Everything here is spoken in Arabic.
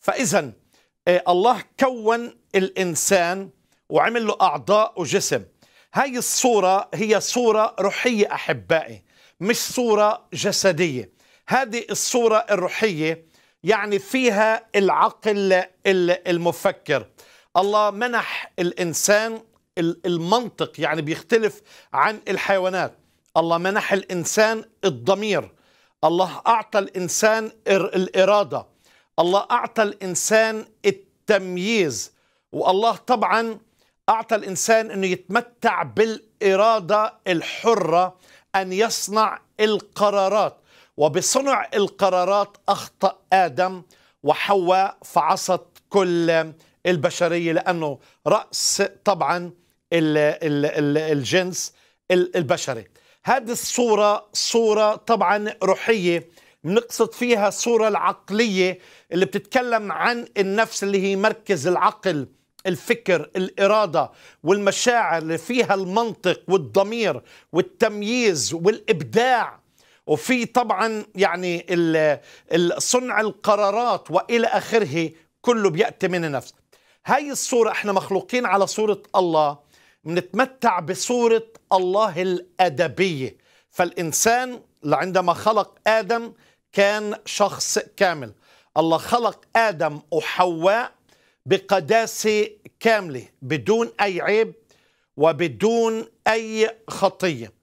فإذا آه، الله كون الإنسان وعمل له أعضاء وجسم هاي الصورة هي صورة روحية أحبائي مش صورة جسدية هذه الصورة الروحية يعني فيها العقل المفكر الله منح الإنسان المنطق يعني بيختلف عن الحيوانات الله منح الإنسان الضمير الله أعطى الإنسان الإرادة الله أعطى الإنسان التمييز والله طبعا أعطى الإنسان أنه يتمتع بالإرادة الحرة أن يصنع القرارات وبصنع القرارات أخطأ آدم وحواء فعصت كل البشرية لأنه رأس طبعا الجنس البشري هذه الصورة صورة طبعا روحية بنقصد فيها الصورة العقلية اللي بتتكلم عن النفس اللي هي مركز العقل الفكر الإرادة والمشاعر اللي فيها المنطق والضمير والتمييز والإبداع وفي طبعا يعني صنع القرارات والى اخره كله بياتي من النفس هاي الصوره احنا مخلوقين على صوره الله بنتمتع بصوره الله الادبيه فالإنسان عندما خلق آدم كان شخص كامل الله خلق آدم وحواء بقداسة كاملة بدون أي عيب وبدون أي خطية